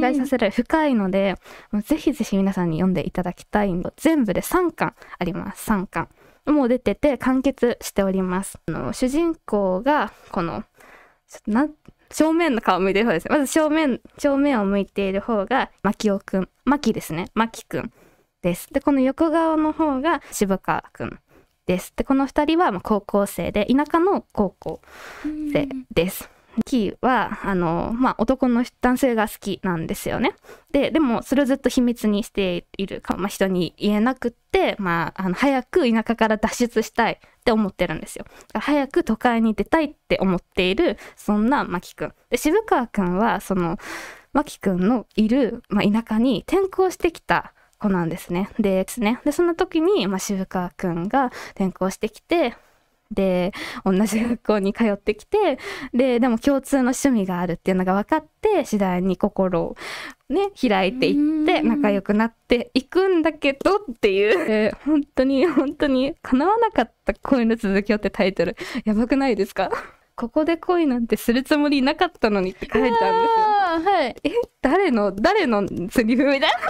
考えさせられる深いのでぜひぜひ皆さんに読んでいただきたいの全部で3巻あります3巻もう出てて完結しておりますあの主人公がこの正面の顔向いてる方ですねまず正面正面を向いている方が牧尾くん牧ですね牧くんですでこの横側の方が渋川くんですでこの2人はま高校生で田舎の高校生です、キーは、あの、まあ、男の男性が好きなんですよね。で、でも、それをずっと秘密にしているか、まあ、人に言えなくって、まあ、あの、早く田舎から脱出したいって思ってるんですよ。早く都会に出たいって思っている、そんな真木君。で、渋川君は、その、真木君のいる、まあ、田舎に転校してきた子なんですね。で、ですね。で、その時に、まあ、渋川君が転校してきて、で同じ学校に通ってきてででも共通の趣味があるっていうのが分かって次第に心をね開いていって仲良くなっていくんだけどっていう、えー、本当に本当に叶わなかった恋の続きをってタイトルやばくないですかここで恋なんてするつもりなかったのにって書いてあるんですよ。はい、え誰の誰のセリフみたいな。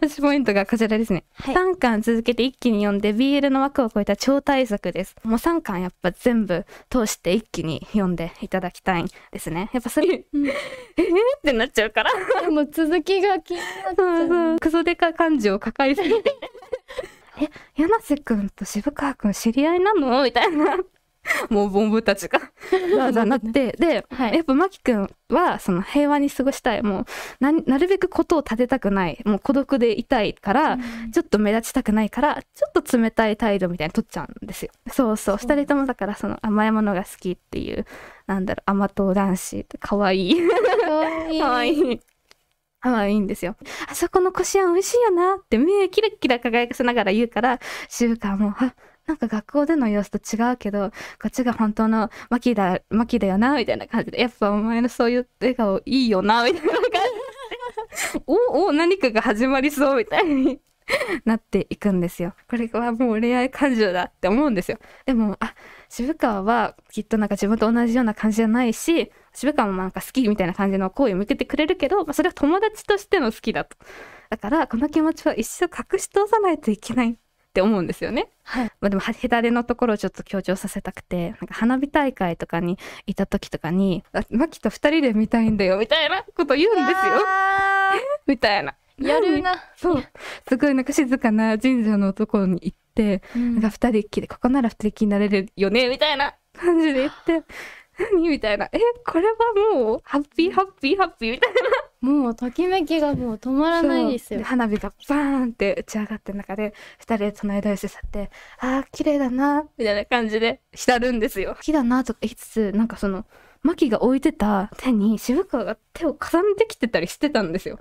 推しポイントがこちらですね、はい、3巻続けて一気に読んで BL の枠を超えた超大作ですもう3巻やっぱ全部通して一気に読んでいただきたいんですねやっぱそれ、うん、えっってなっちゃうからもう続きが気になっちゃうクソデカ漢字を抱えて え柳瀬くんと渋川くん知り合いなのみたいな もうボンブたちがざわざなってで、はい、やっぱマキ君はその平和に過ごしたいもうななるべくことを立てたくないもう孤独でいたいから、ちょっと目立ちたくないからちょっと冷たい態度みたいに取っちゃうんですよ。そうそう2人ともだからその甘いものが好きっていうなんだろう甘党男子かわいい。かわい いかわイいいんですよ。あそこのこしあん美味しいよなって目キラキラ輝かせながら言うから、習慣。も、あ、なんか学校での様子と違うけど、こっちが本当のマキだ、マキだよな、みたいな感じで、やっぱお前のそういう笑顔いいよな、みたいな感じで、おお、何かが始まりそう、みたいに。なっていくんですよ。これはもう恋愛感情だって思うんですよ。でも、あ、渋川はきっとなんか自分と同じような感じじゃないし、渋川もなんか好きみたいな感じの行為を向けてくれるけど、まあ、それは友達としての好きだと。だから、この気持ちは一生隠し通さないといけないって思うんですよね。はい、まあ、でもヘタレのところをちょっと強調させたくてなんか花火大会とかにいた時とかに「マキと2人で見たいんだよ」みたいなこと言うんですよ みたいな。やるな。そう。すごいなんか静かな神社のところに行って、うん、なんか二人っきり、ここなら二人きりになれるよね、みたいな感じで言って、何みたいな。え、これはもう、ハッピーハッピーハッピーみたいなもうときめきがもう止まらないですよ。花火がバーンって打ち上がって中で2人で隣同士去って「ああ綺麗だな」みたいな感じで浸るんですよ。好きだなとか言いつつなんかそのマキが置いてた手に渋川が手を重ねてきてたりしてたんですよ。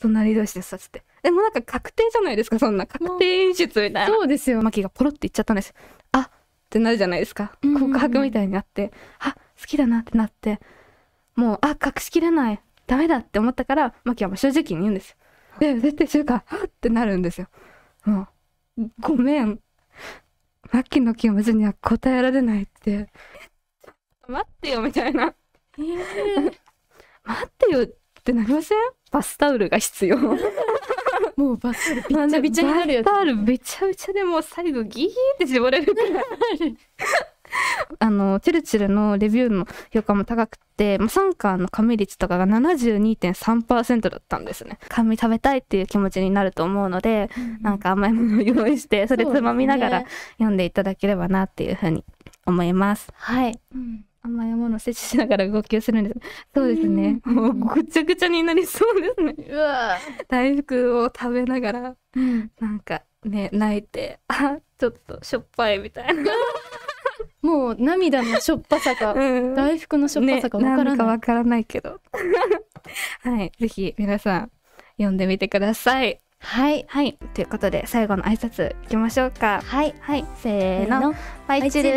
隣同士でさせて。でもなんか確定じゃないですか、そんな。確定演出みたいな。そうですよ。マキがポロって言っちゃったんです。あってなるじゃないですか。告白みたいになって、あ好きだなってなって、もう、あ隠しきれない。ダメだって思ったから、マキは正直に言うんですよ。で、絶対中華、はってなるんですよ。もう、ごめん。マキの気持ちには答えられないって。待ってよ、みたいな。えー、待ってよってなりませんバスタオルが必要。もうバスタオルびちゃびちゃになるやつ。バスタオルびちゃびちゃでもう最後ギーって絞れるくらい。あの、チルチルのレビューの評価も高くて、まあ、3巻の紙率とかが72.3%だったんですね。紙食べたいっていう気持ちになると思うので、うん、なんか甘いものを用意して、それつまみながら読んでいただければなっていうふうに思います。すね、はい。うん甘いものを摂取しながら号泣するんです。そうですね。もうぐちゃぐちゃになりそうですね。うわ大福を食べながら、なんかね、泣いて、あ、ちょっとしょっぱいみたいな。もう涙のしょっぱさが、うん、大福のしょっぱさがわからない、ね、かわからないけど はいぜひ皆さん読んでみてくださいはいはいということで最後の挨拶いきましょうかはいはいせーのバイチル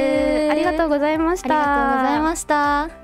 ありがとうございましたありがとうございました